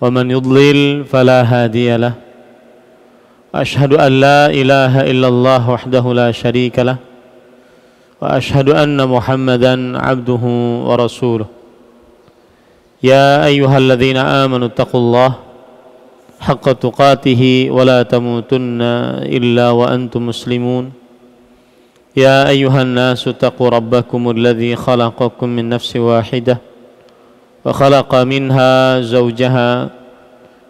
ومن يضلل فلا هادي له أشهد أن لا إله إلا الله وحده لا شريك له وأشهد أن محمدا عبده ورسوله يا أيها الذين آمنوا اتقوا الله حق تقاته ولا تموتن إلا وأنتم مسلمون يا أيها الناس اتقوا ربكم الذي خلقكم من نفس واحدة وخلق منها زوجها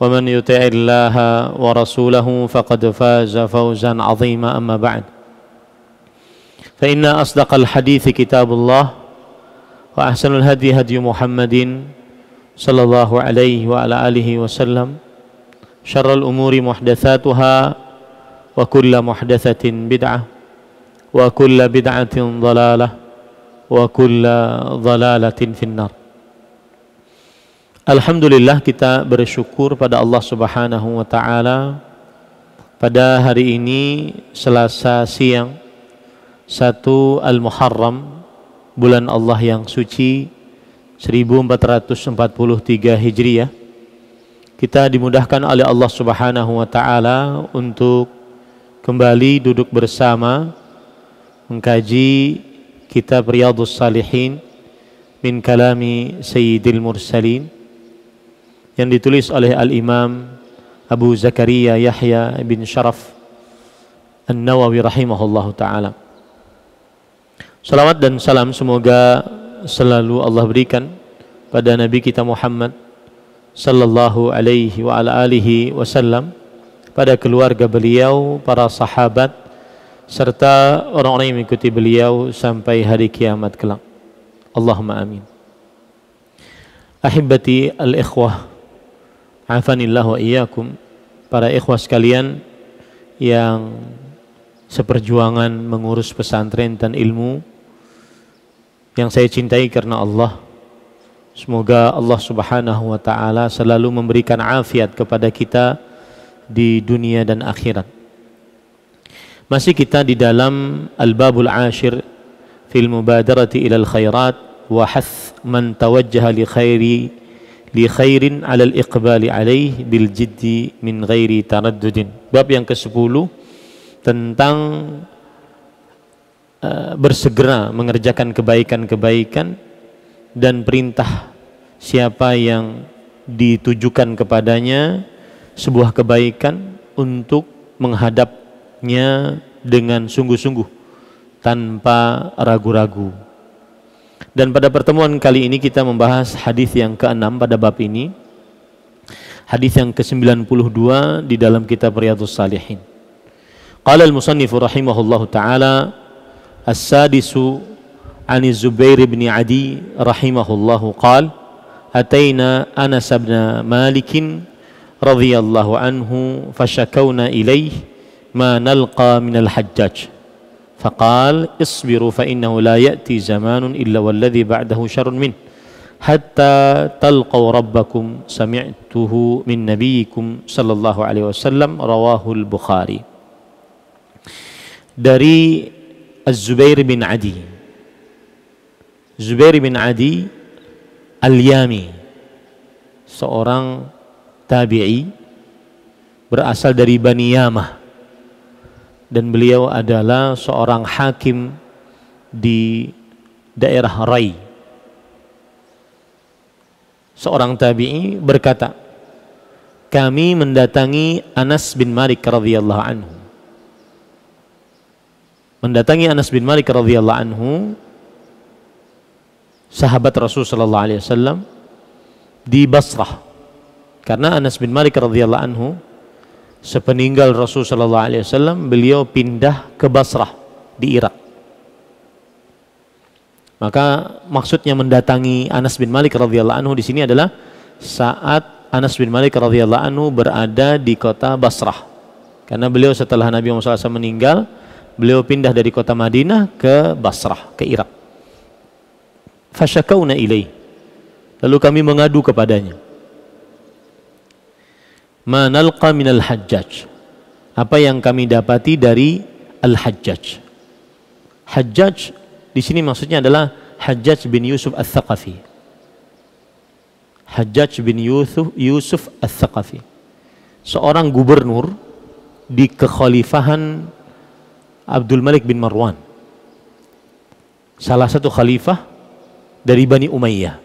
ومن يطع الله ورسوله فقد فاز فوزا عظيما أما بعد فإن أصدق الحديث كتاب الله وأحسن الهدي هدي محمد صلى الله عليه وعلى آله وسلم شر الأمور محدثاتها وكل محدثة بدعة وكل بدعة ضلالة وكل ضلالة في النار Alhamdulillah kita bersyukur pada Allah Subhanahu wa taala pada hari ini Selasa siang 1 Al-Muharram bulan Allah yang suci 1443 Hijriah kita dimudahkan oleh Allah Subhanahu wa taala untuk kembali duduk bersama mengkaji kitab Riyadhus Salihin min kalami Sayyidil Mursalin yang ditulis oleh Al-Imam Abu Zakaria Yahya bin Sharaf An-Nawawi rahimahullahu taala. Salawat dan salam semoga selalu Allah berikan pada nabi kita Muhammad sallallahu alaihi wa ala alihi wasallam pada keluarga beliau, para sahabat serta orang-orang yang mengikuti beliau sampai hari kiamat kelak. Allahumma amin. Ahibati al-ikhwah afanillah iyyakum para ikhwas kalian yang seperjuangan mengurus pesantren dan ilmu yang saya cintai karena Allah. Semoga Allah Subhanahu wa taala selalu memberikan afiat kepada kita di dunia dan akhirat. Masih kita di dalam Al-Babul Ashir fil mubadarati ilal khairat wa hath man tawajjaha li khairi di khairin alal iqbali alaih bil jiddi min ghairi taraddudin. Bab yang ke-10 tentang uh, bersegera mengerjakan kebaikan-kebaikan dan perintah siapa yang ditujukan kepadanya sebuah kebaikan untuk menghadapnya dengan sungguh-sungguh tanpa ragu-ragu. Dan pada pertemuan kali ini kita membahas hadis yang ke-6 pada bab ini. Hadis yang ke-92 di dalam kitab Riyadhus Salihin. Qala al-musannif rahimahullahu taala as-sadisu عن الزبير بن عدي رحمه الله قال أتينا أنس بن مالك رضي الله عنه فشكونا إليه ما نلقى من الحجاج فقال اصبروا فإنه لا يأتي زمان إلا والذي بعده شر منه حتى تلقوا ربكم سمعته من نبيكم صلى الله عليه وسلم رواه البخاري dari الزبير بن عدي زبير بن عدي اليامي al تابعي seorang tabi'i berasal dari Bani Yamah dan beliau adalah seorang hakim di daerah Rai. Seorang tabi'i berkata, kami mendatangi Anas bin Malik radhiyallahu anhu. Mendatangi Anas bin Malik radhiyallahu anhu, sahabat Rasul sallallahu alaihi wasallam di Basrah. Karena Anas bin Malik radhiyallahu anhu sepeninggal Rasul Shallallahu Alaihi Wasallam beliau pindah ke Basrah di Irak. Maka maksudnya mendatangi Anas bin Malik radhiyallahu anhu di sini adalah saat Anas bin Malik radhiyallahu anhu berada di kota Basrah. Karena beliau setelah Nabi Muhammad SAW meninggal, beliau pindah dari kota Madinah ke Basrah, ke Irak. Fasyakauna ilai, Lalu kami mengadu kepadanya manalqa minal hajjaj. Apa yang kami dapati dari al-hajjaj. Hajjaj di sini maksudnya adalah Hajjaj bin Yusuf al-Thaqafi. Hajjaj bin Yusuf, Yusuf al-Thaqafi. Seorang gubernur di kekhalifahan Abdul Malik bin Marwan. Salah satu khalifah dari Bani Umayyah.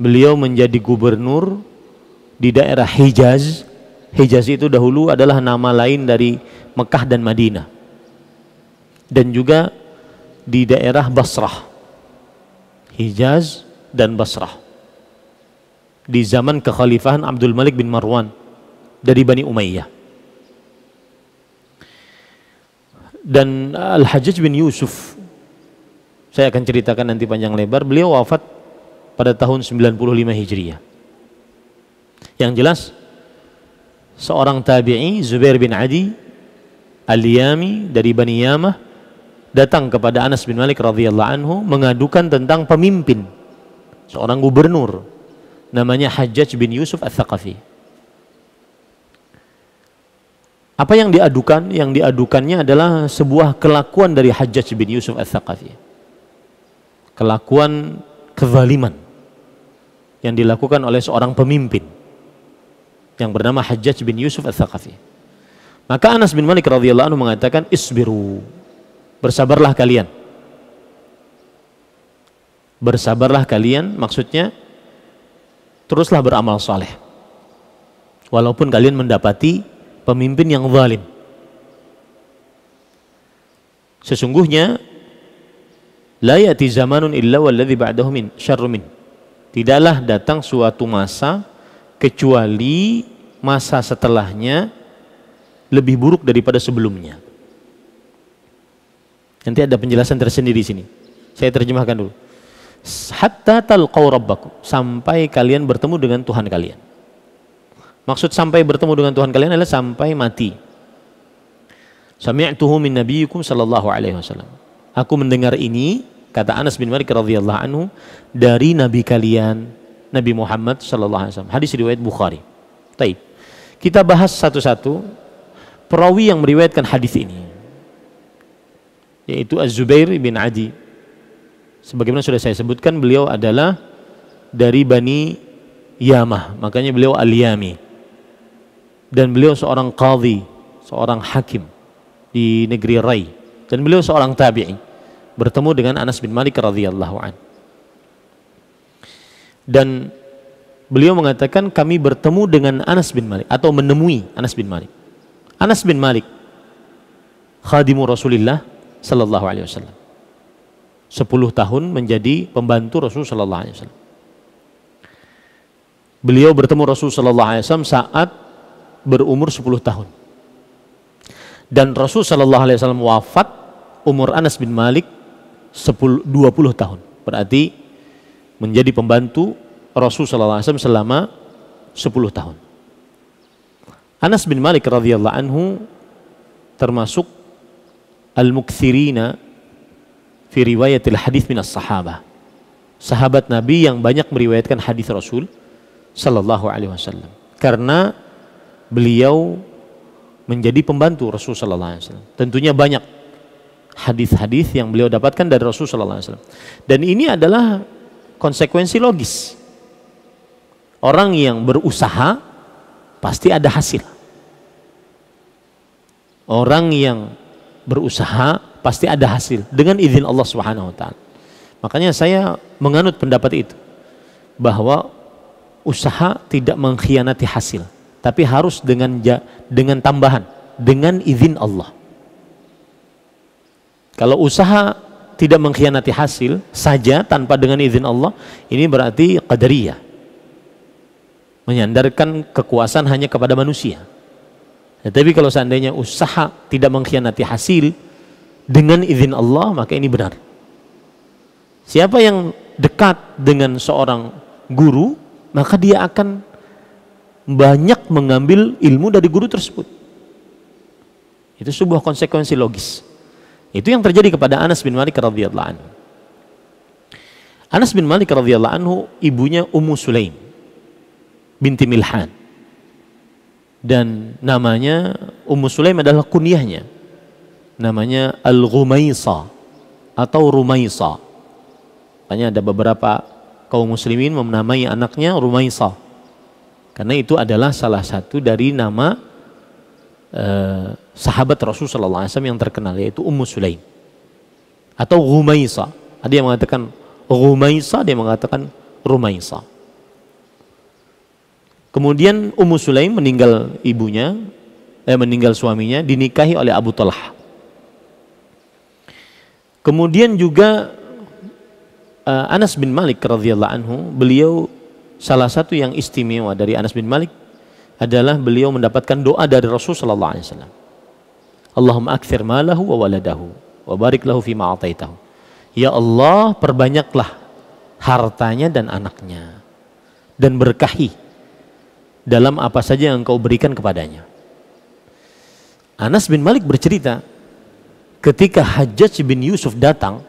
Beliau menjadi gubernur di daerah Hijaz. Hijaz itu dahulu adalah nama lain dari Mekah dan Madinah. Dan juga di daerah Basrah. Hijaz dan Basrah. Di zaman kekhalifahan Abdul Malik bin Marwan dari Bani Umayyah. Dan Al-Hajjaj bin Yusuf saya akan ceritakan nanti panjang lebar. Beliau wafat pada tahun 95 Hijriah. Yang jelas seorang tabi'i Zubair bin Adi Al-Yami dari Bani Yamah datang kepada Anas bin Malik radhiyallahu anhu mengadukan tentang pemimpin seorang gubernur namanya Hajjaj bin Yusuf Al-Thaqafi. Apa yang diadukan? Yang diadukannya adalah sebuah kelakuan dari Hajjaj bin Yusuf Al-Thaqafi. Kelakuan kezaliman yang dilakukan oleh seorang pemimpin yang bernama Hajjaj bin Yusuf Al-Thaqafi. Maka Anas bin Malik radhiyallahu anhu mengatakan isbiru. Bersabarlah kalian. Bersabarlah kalian maksudnya teruslah beramal saleh, Walaupun kalian mendapati pemimpin yang zalim. Sesungguhnya la yati zamanun illa walladzi ba'dahu min Tidaklah datang suatu masa kecuali masa setelahnya lebih buruk daripada sebelumnya. Nanti ada penjelasan tersendiri di sini. Saya terjemahkan dulu. Hatta talqau rabbaku sampai kalian bertemu dengan Tuhan kalian. Maksud sampai bertemu dengan Tuhan kalian adalah sampai mati. Sami'tuhu min nabiyikum sallallahu alaihi wasallam. Aku mendengar ini kata Anas bin Malik radhiyallahu anhu dari nabi kalian Nabi Muhammad sallallahu alaihi wasallam. Hadis riwayat Bukhari. Taib. Kita bahas satu-satu perawi yang meriwayatkan hadis ini yaitu Az-Zubair bin Adi. Sebagaimana sudah saya sebutkan beliau adalah dari Bani Yamah, makanya beliau Al-Yami. Dan beliau seorang qadhi, seorang hakim di negeri Rai dan beliau seorang tabi'i bertemu dengan Anas bin Malik radhiyallahu anhu dan beliau mengatakan kami bertemu dengan Anas bin Malik atau menemui Anas bin Malik. Anas bin Malik khadimu Rasulullah sallallahu alaihi wasallam. 10 tahun menjadi pembantu Rasul sallallahu alaihi wasallam. Beliau bertemu Rasul sallallahu alaihi wasallam saat berumur 10 tahun. Dan Rasul sallallahu alaihi wasallam wafat umur Anas bin Malik 10 20 tahun. Berarti menjadi pembantu Rasul SAW selama 10 tahun. Anas bin Malik radhiyallahu anhu termasuk al-mukthirina fi riwayatil hadis as sahabah. Sahabat Nabi yang banyak meriwayatkan hadis Rasul sallallahu alaihi wasallam karena beliau menjadi pembantu Rasul sallallahu alaihi wasallam. Tentunya banyak hadis-hadis yang beliau dapatkan dari Rasul sallallahu alaihi wasallam. Dan ini adalah konsekuensi logis. Orang yang berusaha pasti ada hasil. Orang yang berusaha pasti ada hasil dengan izin Allah Subhanahu wa taala. Makanya saya menganut pendapat itu bahwa usaha tidak mengkhianati hasil, tapi harus dengan dengan tambahan, dengan izin Allah. Kalau usaha tidak mengkhianati hasil saja tanpa dengan izin Allah, ini berarti qadariyah. Menyandarkan kekuasaan hanya kepada manusia. Ya, tapi kalau seandainya usaha tidak mengkhianati hasil dengan izin Allah, maka ini benar. Siapa yang dekat dengan seorang guru, maka dia akan banyak mengambil ilmu dari guru tersebut. Itu sebuah konsekuensi logis. Itu yang terjadi kepada Anas bin Malik radhiyallahu anhu. Anas bin Malik radhiyallahu anhu ibunya Ummu Sulaim binti Milhan. Dan namanya Ummu Sulaim adalah kunyahnya. Namanya Al-Ghumaisa atau Rumaisa. Makanya ada beberapa kaum muslimin menamai anaknya Rumaisa. Karena itu adalah salah satu dari nama eh, sahabat Rasul Sallallahu Alaihi Wasallam yang terkenal yaitu Ummu Sulaim atau Rumaisa. Ada yang mengatakan Rumaisa, ada yang mengatakan Rumaisa. Kemudian Ummu Sulaim meninggal ibunya, eh, meninggal suaminya, dinikahi oleh Abu Talha. Kemudian juga eh, Anas bin Malik radhiyallahu anhu, beliau salah satu yang istimewa dari Anas bin Malik adalah beliau mendapatkan doa dari Rasul sallallahu alaihi wasallam. Allahumma akthir malahu wa waladahu wa barik lahu fi ma'ataitahu. Ya Allah, perbanyaklah hartanya dan anaknya dan berkahi dalam apa saja yang engkau berikan kepadanya. Anas bin Malik bercerita, ketika Hajjaj bin Yusuf datang,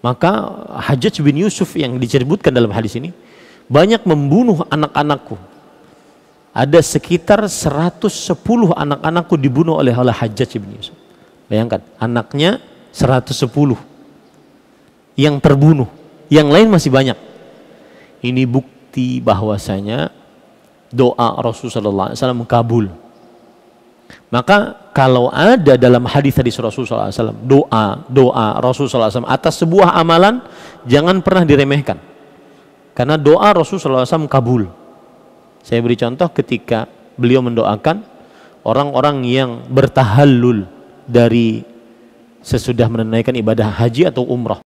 maka Hajjaj bin Yusuf yang diceributkan dalam hadis ini banyak membunuh anak-anakku ada sekitar 110 anak-anakku dibunuh oleh Allah Hajjaj bin Yusuf. Bayangkan, anaknya 110 yang terbunuh, yang lain masih banyak. Ini bukti bahwasanya doa Rasulullah SAW kabul. Maka kalau ada dalam hadis tadi Rasulullah SAW doa doa Rasulullah SAW atas sebuah amalan jangan pernah diremehkan karena doa Rasulullah SAW kabul. Saya beri contoh ketika beliau mendoakan orang-orang yang bertahallul dari sesudah menunaikan ibadah haji atau umrah.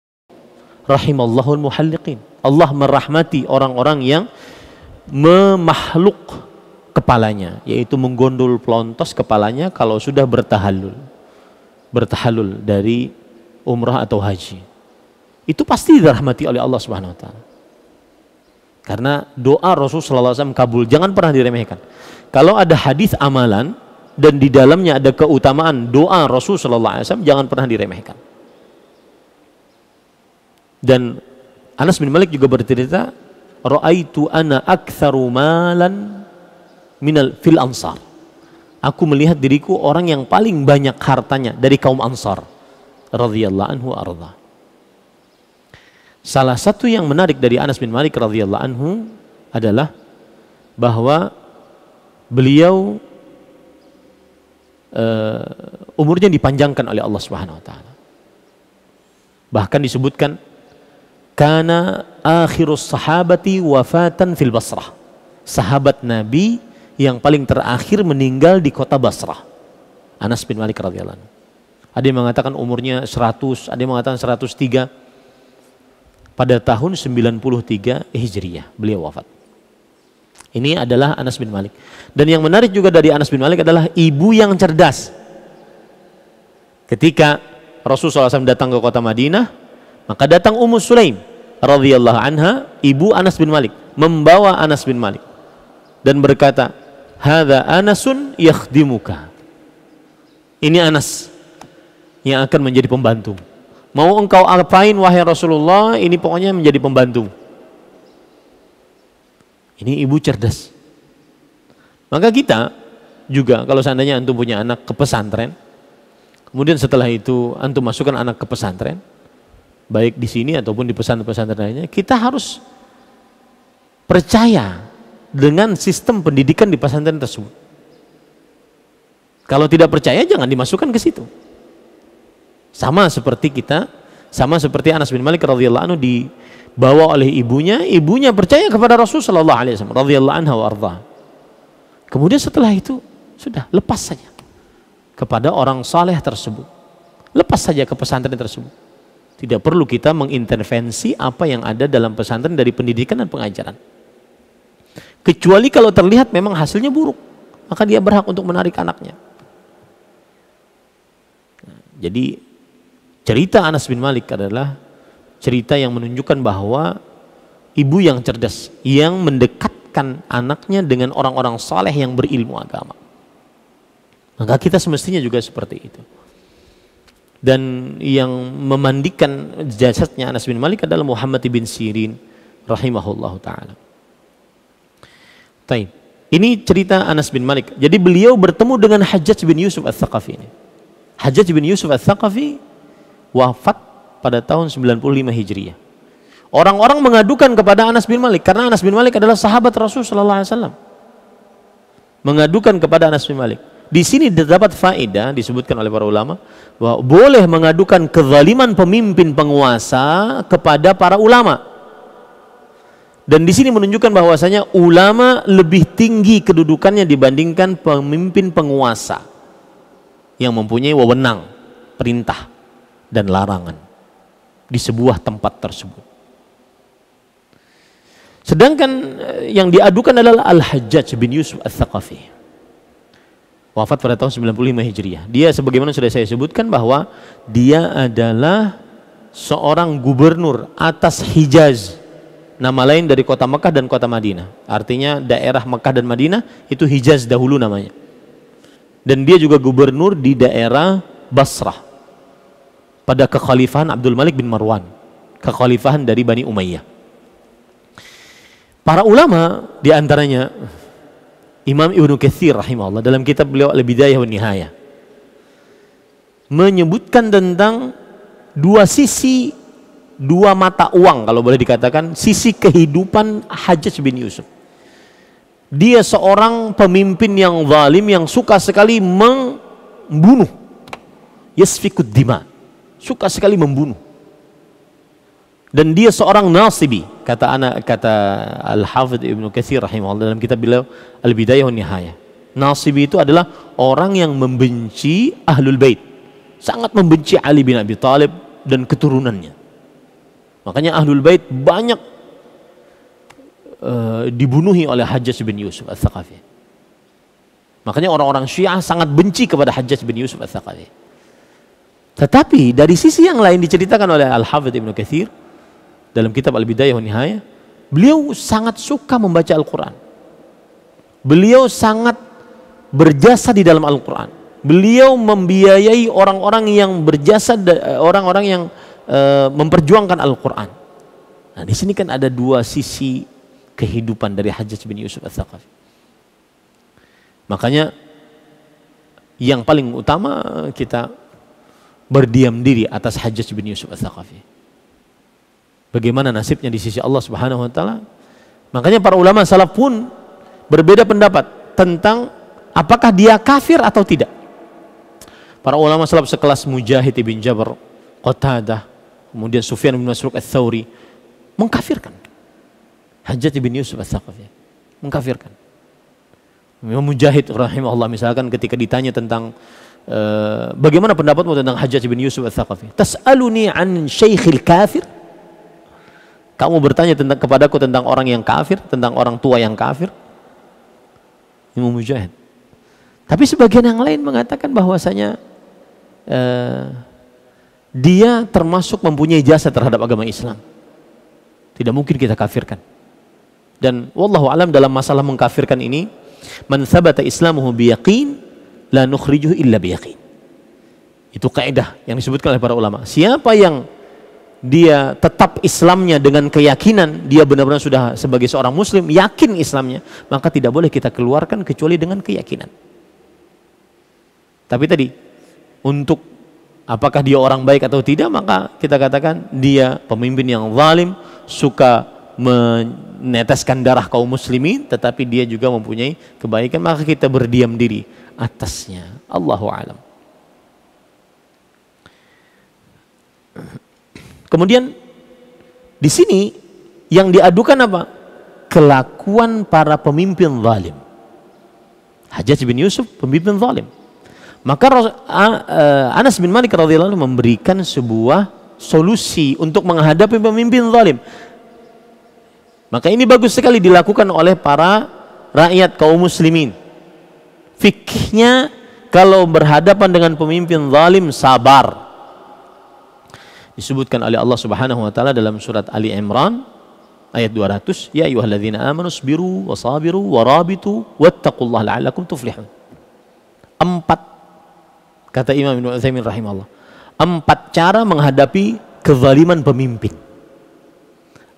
Rahimallahul muhalliqin. Allah merahmati orang-orang yang memahluk kepalanya, yaitu menggondol pelontos kepalanya kalau sudah bertahallul. Bertahallul dari umrah atau haji. Itu pasti dirahmati oleh Allah Subhanahu wa taala. Karena doa Rasul SAW kabul, jangan pernah diremehkan. Kalau ada hadis amalan dan di dalamnya ada keutamaan doa Rasul SAW, jangan pernah diremehkan. Dan Anas bin Malik juga bercerita, Ra'aitu ana aktsaru malan minal fil ansar. Aku melihat diriku orang yang paling banyak hartanya dari kaum ansar. radhiyallahu anhu ardhah. Salah satu yang menarik dari Anas bin Malik radhiyallahu anhu adalah bahwa beliau uh, umurnya dipanjangkan oleh Allah Subhanahu wa taala. Bahkan disebutkan karena akhirus sahabati wafatan fil Basrah. Sahabat Nabi yang paling terakhir meninggal di kota Basrah. Anas bin Malik radhiyallahu anhu. Ada yang mengatakan umurnya 100, ada yang mengatakan 103 pada tahun 93 Hijriah beliau wafat. Ini adalah Anas bin Malik. Dan yang menarik juga dari Anas bin Malik adalah ibu yang cerdas. Ketika Rasulullah SAW datang ke kota Madinah, maka datang Ummu Sulaim radhiyallahu anha, ibu Anas bin Malik, membawa Anas bin Malik dan berkata, "Hadza Anasun yakhdimuka." Ini Anas yang akan menjadi pembantu. Mau engkau apain wahai Rasulullah, ini pokoknya menjadi pembantu. Ini ibu cerdas. Maka kita juga kalau seandainya antum punya anak ke pesantren, kemudian setelah itu antum masukkan anak ke pesantren, baik di sini ataupun di pesantren-pesantren lainnya, kita harus percaya dengan sistem pendidikan di pesantren tersebut. Kalau tidak percaya jangan dimasukkan ke situ. Sama seperti kita, sama seperti Anas bin Malik radhiyallahu anhu dibawa oleh ibunya, ibunya percaya kepada Rasul sallallahu alaihi wasallam radhiyallahu anha wa Kemudian setelah itu sudah lepas saja kepada orang saleh tersebut. Lepas saja ke pesantren tersebut. Tidak perlu kita mengintervensi apa yang ada dalam pesantren dari pendidikan dan pengajaran. Kecuali kalau terlihat memang hasilnya buruk, maka dia berhak untuk menarik anaknya. Nah, jadi Cerita Anas bin Malik adalah cerita yang menunjukkan bahwa ibu yang cerdas yang mendekatkan anaknya dengan orang-orang saleh yang berilmu agama. Maka kita semestinya juga seperti itu. Dan yang memandikan jasadnya Anas bin Malik adalah Muhammad bin Sirin rahimahullahu taala. Taib. Ini cerita Anas bin Malik. Jadi beliau bertemu dengan Hajjaj bin Yusuf al thaqafi ini. Hajjaj bin Yusuf al thaqafi wafat pada tahun 95 Hijriah. Orang-orang mengadukan kepada Anas bin Malik karena Anas bin Malik adalah sahabat Rasul sallallahu alaihi wasallam. Mengadukan kepada Anas bin Malik. Di sini terdapat faedah disebutkan oleh para ulama bahwa boleh mengadukan kezaliman pemimpin penguasa kepada para ulama. Dan di sini menunjukkan bahwasanya ulama lebih tinggi kedudukannya dibandingkan pemimpin penguasa yang mempunyai wewenang perintah dan larangan di sebuah tempat tersebut. Sedangkan eh, yang diadukan adalah Al-Hajjaj bin Yusuf Al-Thaqafi. Wafat pada tahun 95 Hijriah. Dia sebagaimana sudah saya sebutkan bahwa dia adalah seorang gubernur atas Hijaz. Nama lain dari kota Mekah dan kota Madinah. Artinya daerah Mekah dan Madinah itu Hijaz dahulu namanya. Dan dia juga gubernur di daerah Basrah pada kekhalifahan Abdul Malik bin Marwan, kekhalifahan dari Bani Umayyah. Para ulama di antaranya Imam Ibnu Katsir rahimahullah dalam kitab beliau Al-Bidayah wa Nihayah menyebutkan tentang dua sisi dua mata uang kalau boleh dikatakan sisi kehidupan Hajjaj bin Yusuf. Dia seorang pemimpin yang zalim yang suka sekali membunuh. Yasfikud dima suka sekali membunuh. Dan dia seorang nasibi, kata anak kata al hafid Ibnu Katsir rahimahullah dalam kitab beliau Al-Bidayah wan Nasibi itu adalah orang yang membenci Ahlul Bait. Sangat membenci Ali bin Abi Thalib dan keturunannya. Makanya Ahlul Bait banyak uh, dibunuhi oleh Hajjaj bin Yusuf al thaqafi Makanya orang-orang Syiah sangat benci kepada Hajjaj bin Yusuf al thaqafi tetapi dari sisi yang lain diceritakan oleh Al-Hafidh Ibn Kathir dalam kitab Al-Bidayah Nihayah, beliau sangat suka membaca Al-Quran. Beliau sangat berjasa di dalam Al-Quran. Beliau membiayai orang-orang yang berjasa, eh, orang-orang yang eh, memperjuangkan Al-Quran. Nah di sini kan ada dua sisi kehidupan dari Hajjaj bin Yusuf Al-Thaqafi. Makanya yang paling utama kita berdiam diri atas Hajjaj bin Yusuf Al-Thaqafi. Bagaimana nasibnya di sisi Allah Subhanahu wa taala? Makanya para ulama salaf pun berbeda pendapat tentang apakah dia kafir atau tidak. Para ulama salaf sekelas Mujahid bin Jabr, Qatadah, kemudian Sufyan bin Mas'ud Al-Thawri mengkafirkan Hajjaj bin Yusuf Al-Thaqafi mengkafirkan. Mujahid rahimahullah misalkan ketika ditanya tentang Eh, bagaimana pendapatmu tentang Hajjaj bin Yusuf al-Thaqafi? Tas'aluni an syekhil kafir? Kamu bertanya tentang kepadaku tentang orang yang kafir, tentang orang tua yang kafir? Imam Mujahid. Tapi sebagian yang lain mengatakan bahwasanya uh, dia termasuk mempunyai jasa terhadap agama Islam. Tidak mungkin kita kafirkan. Dan wallahu alam dalam masalah mengkafirkan ini, man sabata islamuhu biyaqin la nukhrijuh illa biyaqin. Itu kaidah yang disebutkan oleh para ulama. Siapa yang dia tetap Islamnya dengan keyakinan, dia benar-benar sudah sebagai seorang muslim yakin Islamnya, maka tidak boleh kita keluarkan kecuali dengan keyakinan. Tapi tadi untuk apakah dia orang baik atau tidak, maka kita katakan dia pemimpin yang zalim, suka meneteskan darah kaum muslimin tetapi dia juga mempunyai kebaikan maka kita berdiam diri atasnya. Allahu alam. Kemudian di sini yang diadukan apa? Kelakuan para pemimpin zalim. Hajjaj bin Yusuf pemimpin zalim. Maka Anas bin Malik radhiyallahu anhu memberikan sebuah solusi untuk menghadapi pemimpin zalim. Maka ini bagus sekali dilakukan oleh para rakyat kaum muslimin fikihnya kalau berhadapan dengan pemimpin zalim sabar disebutkan oleh Allah Subhanahu wa taala dalam surat Ali Imran ayat 200 ya ayyuhalladzina amanu sabiru wasabiru warabitu wattaqullaha la'allakum tuflihun empat kata Imam Ibnu Utsaimin rahimahullah empat cara menghadapi kezaliman pemimpin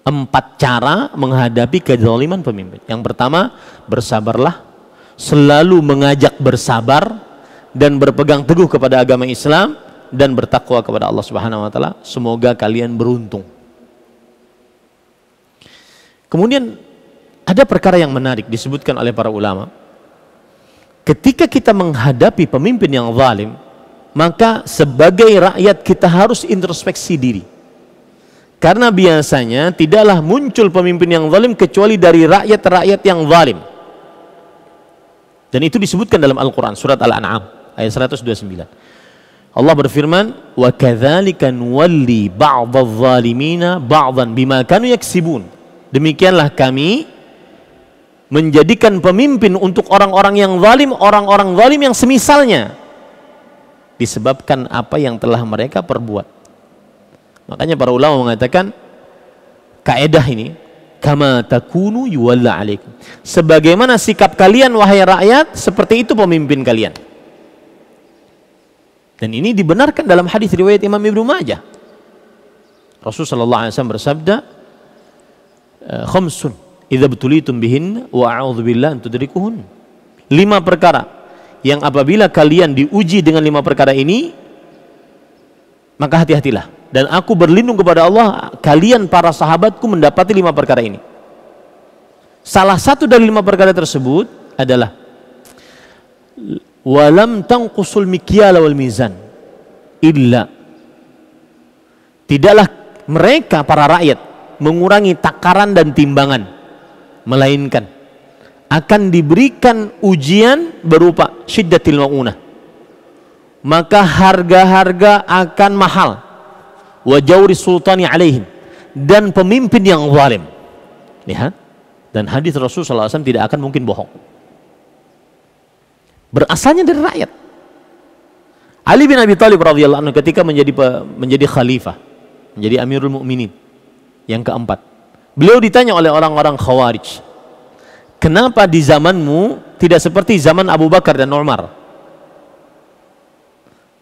empat cara menghadapi kezaliman pemimpin yang pertama bersabarlah selalu mengajak bersabar dan berpegang teguh kepada agama Islam dan bertakwa kepada Allah Subhanahu wa taala. Semoga kalian beruntung. Kemudian ada perkara yang menarik disebutkan oleh para ulama. Ketika kita menghadapi pemimpin yang zalim, maka sebagai rakyat kita harus introspeksi diri. Karena biasanya tidaklah muncul pemimpin yang zalim kecuali dari rakyat-rakyat yang zalim. Dan itu disebutkan dalam Al-Quran, surat Al-An'am, ayat 129. Allah berfirman, وَكَذَلِكَ نُوَلِّي بَعْضَ الظَّالِمِينَ بَعْضًا بِمَا كَانُوا يَكْسِبُونَ Demikianlah kami menjadikan pemimpin untuk orang-orang yang zalim, orang-orang zalim yang semisalnya. Disebabkan apa yang telah mereka perbuat. Makanya para ulama mengatakan, kaedah ini, kama takunu yuwalla alaikum. Sebagaimana sikap kalian wahai rakyat, seperti itu pemimpin kalian. Dan ini dibenarkan dalam hadis riwayat Imam Ibnu Majah. Rasul sallallahu alaihi wasallam bersabda, eh, "Khamsun idza butulitum bihin wa a'udzu billahi an tudrikuhun." Lima perkara yang apabila kalian diuji dengan lima perkara ini, maka hati-hatilah. Dan aku berlindung kepada Allah, kalian para sahabatku mendapati lima perkara ini. Salah satu dari lima perkara tersebut adalah walam tangkusul mikyala wal mizan illa tidaklah mereka para rakyat mengurangi takaran dan timbangan melainkan akan diberikan ujian berupa syiddatil maunah maka harga-harga akan mahal wa sultani alaihim dan pemimpin yang zalim lihat dan hadis Rasul SAW tidak akan mungkin bohong berasalnya dari rakyat Ali bin Abi Thalib radhiyallahu anhu ketika menjadi menjadi khalifah menjadi amirul mukminin yang keempat beliau ditanya oleh orang-orang khawarij kenapa di zamanmu tidak seperti zaman Abu Bakar dan Umar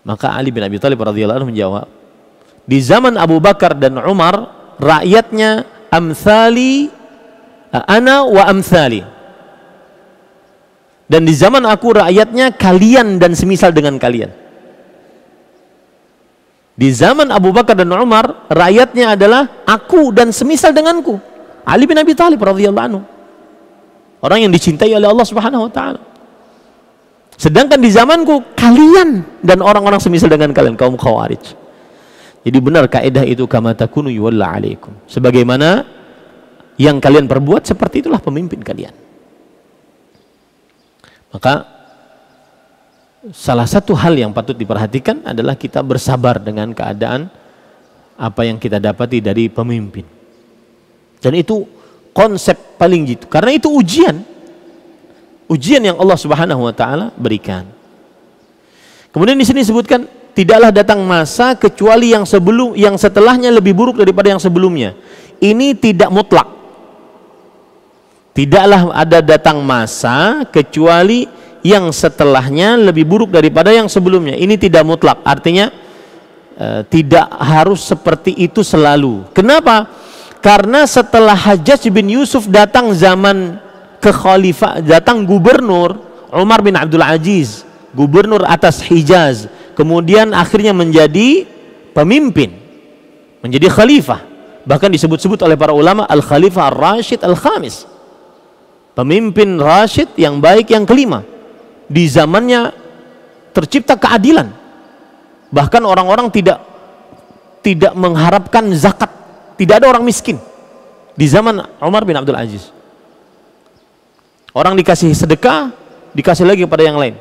maka Ali bin Abi Thalib radhiyallahu anhu menjawab, di zaman Abu Bakar dan Umar rakyatnya amsali eh, ana wa amsali dan di zaman aku rakyatnya kalian dan semisal dengan kalian di zaman Abu Bakar dan Umar rakyatnya adalah aku dan semisal denganku Ali bin Abi Thalib radhiyallahu anhu orang yang dicintai oleh Allah Subhanahu wa taala Sedangkan di zamanku kalian dan orang-orang semisal dengan kalian kaum khawarij. Jadi benar kaidah itu kama takunu yuwalla alaikum. Sebagaimana yang kalian perbuat seperti itulah pemimpin kalian. Maka salah satu hal yang patut diperhatikan adalah kita bersabar dengan keadaan apa yang kita dapati dari pemimpin. Dan itu konsep paling jitu Karena itu ujian ujian yang Allah Subhanahu wa taala berikan. Kemudian di sini disebutkan tidaklah datang masa kecuali yang sebelum yang setelahnya lebih buruk daripada yang sebelumnya. Ini tidak mutlak. Tidaklah ada datang masa kecuali yang setelahnya lebih buruk daripada yang sebelumnya. Ini tidak mutlak. Artinya e, tidak harus seperti itu selalu. Kenapa? Karena setelah Hajjaj bin Yusuf datang zaman kekhalifah datang gubernur Umar bin Abdul Aziz gubernur atas Hijaz kemudian akhirnya menjadi pemimpin menjadi khalifah bahkan disebut-sebut oleh para ulama al khalifah al rashid al khamis pemimpin rashid yang baik yang kelima di zamannya tercipta keadilan bahkan orang-orang tidak tidak mengharapkan zakat tidak ada orang miskin di zaman Umar bin Abdul Aziz Orang dikasih sedekah, dikasih lagi kepada yang lain.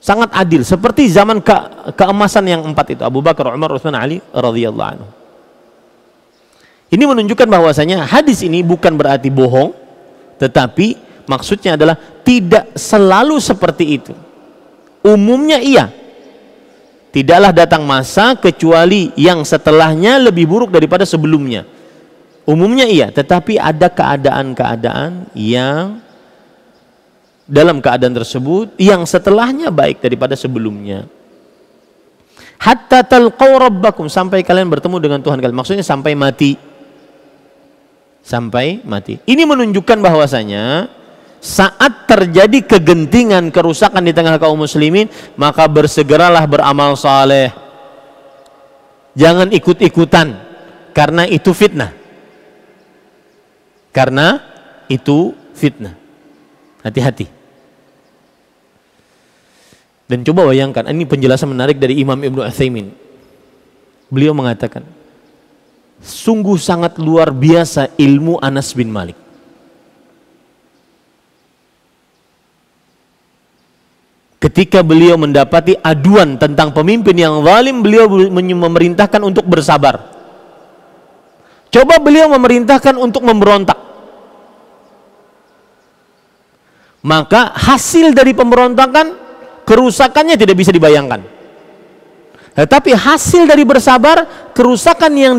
Sangat adil, seperti zaman ke keemasan yang empat itu, Abu Bakar, Umar, Utsman, Ali radhiyallahu anhu. Ini menunjukkan bahwasanya hadis ini bukan berarti bohong, tetapi maksudnya adalah tidak selalu seperti itu. Umumnya iya. Tidaklah datang masa kecuali yang setelahnya lebih buruk daripada sebelumnya Umumnya iya, tetapi ada keadaan-keadaan yang dalam keadaan tersebut yang setelahnya baik daripada sebelumnya. Hatta talqau rabbakum sampai kalian bertemu dengan Tuhan kalian. Maksudnya sampai mati. Sampai mati. Ini menunjukkan bahwasanya saat terjadi kegentingan, kerusakan di tengah kaum muslimin, maka bersegeralah beramal saleh. Jangan ikut-ikutan karena itu fitnah. Karena itu fitnah. Hati-hati. Dan coba bayangkan, ini penjelasan menarik dari Imam Ibnu Athaimin. Beliau mengatakan, sungguh sangat luar biasa ilmu Anas bin Malik. Ketika beliau mendapati aduan tentang pemimpin yang zalim, beliau memerintahkan untuk bersabar. Coba beliau memerintahkan untuk memberontak. Maka hasil dari pemberontakan kerusakannya tidak bisa dibayangkan. Tetapi hasil dari bersabar, kerusakan yang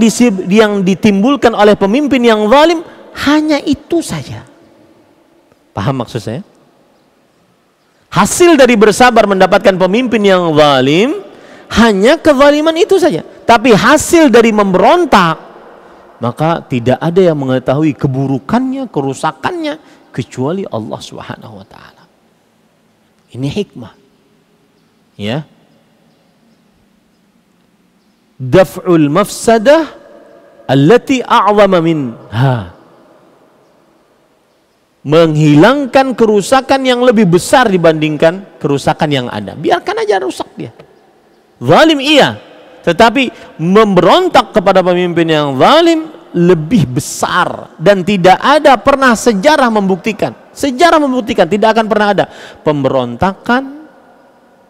yang ditimbulkan oleh pemimpin yang zalim hanya itu saja. Paham maksud saya? Hasil dari bersabar mendapatkan pemimpin yang zalim hanya kezaliman itu saja. Tapi hasil dari memberontak maka tidak ada yang mengetahui keburukannya, kerusakannya kecuali Allah Subhanahu wa taala. Ini hikmah. Ya. Daf'ul mafsadah allati a'zama minha. Menghilangkan kerusakan yang lebih besar dibandingkan kerusakan yang ada. Biarkan aja rusak dia. Zalim iya, tetapi memberontak kepada pemimpin yang zalim lebih besar dan tidak ada pernah sejarah membuktikan. Sejarah membuktikan tidak akan pernah ada pemberontakan,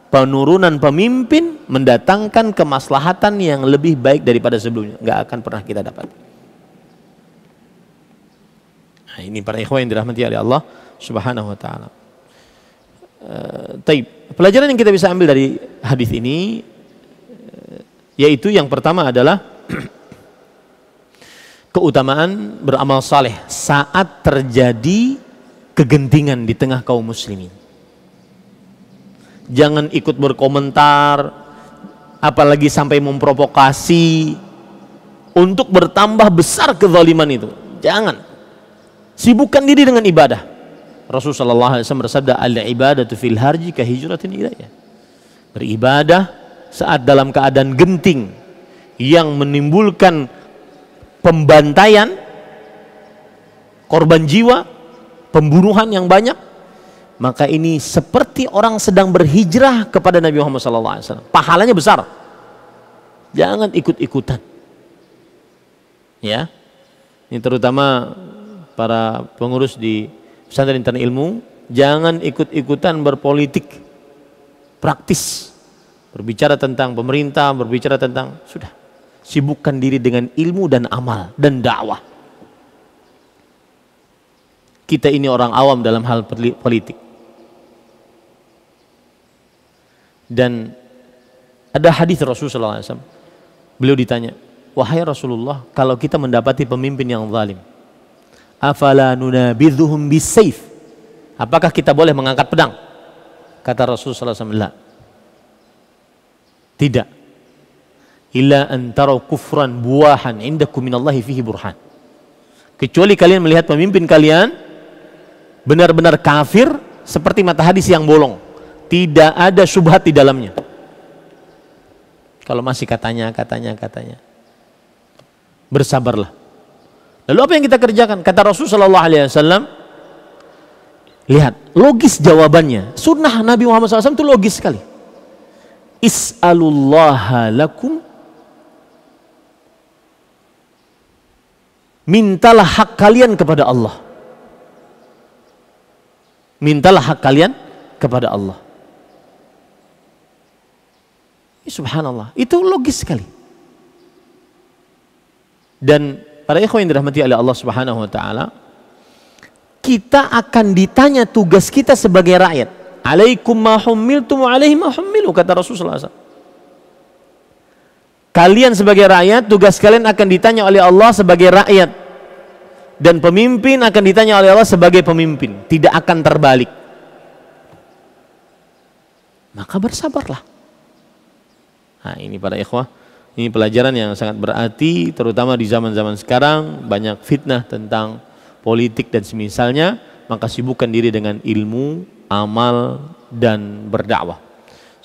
penurunan pemimpin mendatangkan kemaslahatan yang lebih baik daripada sebelumnya. Nggak akan pernah kita dapat. Nah, ini para ikhwan yang dirahmati oleh Allah Subhanahu wa taala. Uh, Pelajaran yang kita bisa ambil dari hadis ini uh, yaitu yang pertama adalah keutamaan beramal saleh saat terjadi kegentingan di tengah kaum muslimin. Jangan ikut berkomentar, apalagi sampai memprovokasi untuk bertambah besar kezaliman itu. Jangan. Sibukkan diri dengan ibadah. Rasulullah SAW alaihi wasallam bersabda, "Al ibadatu fil harji ka hijratin Beribadah saat dalam keadaan genting yang menimbulkan pembantaian, korban jiwa, pembunuhan yang banyak, maka ini seperti orang sedang berhijrah kepada Nabi Muhammad SAW. Pahalanya besar. Jangan ikut-ikutan. Ya, ini terutama para pengurus di pesantren intern ilmu, jangan ikut-ikutan berpolitik praktis. Berbicara tentang pemerintah, berbicara tentang sudah sibukkan diri dengan ilmu dan amal dan dakwah. Kita ini orang awam dalam hal politik. Dan ada hadis Rasulullah SAW. Beliau ditanya, wahai Rasulullah, kalau kita mendapati pemimpin yang zalim, afala nunabidhuhum bisayf. Apakah kita boleh mengangkat pedang? Kata Rasulullah SAW, Tidak illa antara kufran buahan indakum minallahi fihi burhan. Kecuali kalian melihat pemimpin kalian benar-benar kafir seperti mata hadis yang bolong. Tidak ada subhat di dalamnya. Kalau masih katanya, katanya, katanya. Bersabarlah. Lalu apa yang kita kerjakan? Kata Rasul SAW, Alaihi Wasallam, lihat logis jawabannya. Sunnah Nabi Muhammad SAW itu logis sekali. Is'alullaha lakum mintalah hak kalian kepada Allah. Mintalah hak kalian kepada Allah. Ya, subhanallah, itu logis sekali. Dan para ikhwan yang dirahmati oleh Allah Subhanahu wa taala, kita akan ditanya tugas kita sebagai rakyat. Alaikum ma wa alaihi ma kata Rasulullah SAW. Kalian sebagai rakyat, tugas kalian akan ditanya oleh Allah sebagai rakyat. Dan pemimpin akan ditanya oleh Allah sebagai pemimpin. Tidak akan terbalik. Maka bersabarlah. Nah ini para ikhwah. Ini pelajaran yang sangat berarti terutama di zaman-zaman sekarang. Banyak fitnah tentang politik dan semisalnya. Maka sibukkan diri dengan ilmu, amal, dan berdakwah.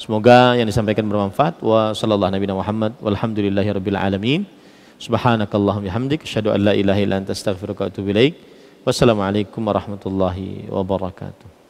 Semoga yang disampaikan bermanfaat. Wa sallallahu nabi Muhammad walhamdulillahi rabbil alamin. Subhanakallahumma asyhadu an la ilaha illa anta astaghfiruka wa atubu ilaik. Wassalamualaikum warahmatullahi wabarakatuh.